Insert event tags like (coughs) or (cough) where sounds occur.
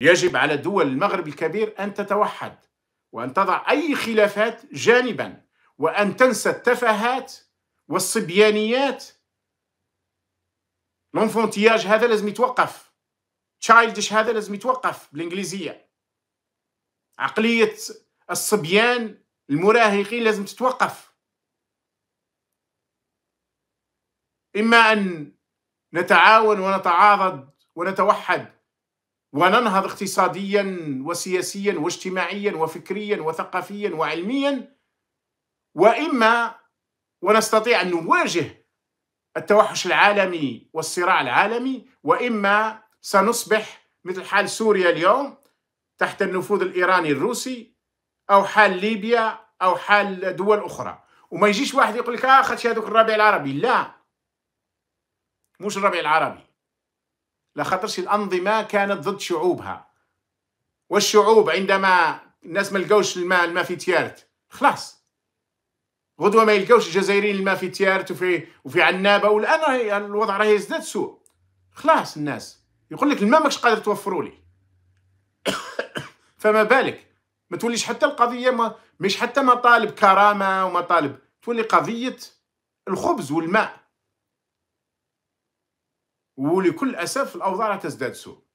يجب على دول المغرب الكبير أن تتوحد وأن تضع أي خلافات جانبا وأن تنسى التفاهات والصبيانيات لونفونتياج هذا لازم يتوقف تشايلدش هذا لازم يتوقف بالإنجليزية عقلية الصبيان المراهقين لازم تتوقف إما أن نتعاون ونتعاضد ونتوحد وننهض اقتصاديا وسياسيا واجتماعيا وفكريا وثقافيا وعلميا واما ونستطيع ان نواجه التوحش العالمي والصراع العالمي واما سنصبح مثل حال سوريا اليوم تحت النفوذ الايراني الروسي او حال ليبيا او حال دول اخرى وما يجيش واحد يقول لك اه خدش هذوك الربيع العربي لا مش الربيع العربي لخاطرش الأنظمة كانت ضد شعوبها والشعوب عندما الناس ما لقاوش الماء الماء في تيارت خلاص غدوه ما يلقاوش الجزائريين الماء في تيارت وفي وفي عنابه والان راهي الوضع راه يزداد سوء خلاص الناس يقول لك الماء ماكش قادر توفروا لي (coughs) فما بالك ما توليش حتى القضيه ما مش حتى مطالب كرامه ومطالب تولي قضيه الخبز والماء ولكل اسف الاوضاع تزداد سوء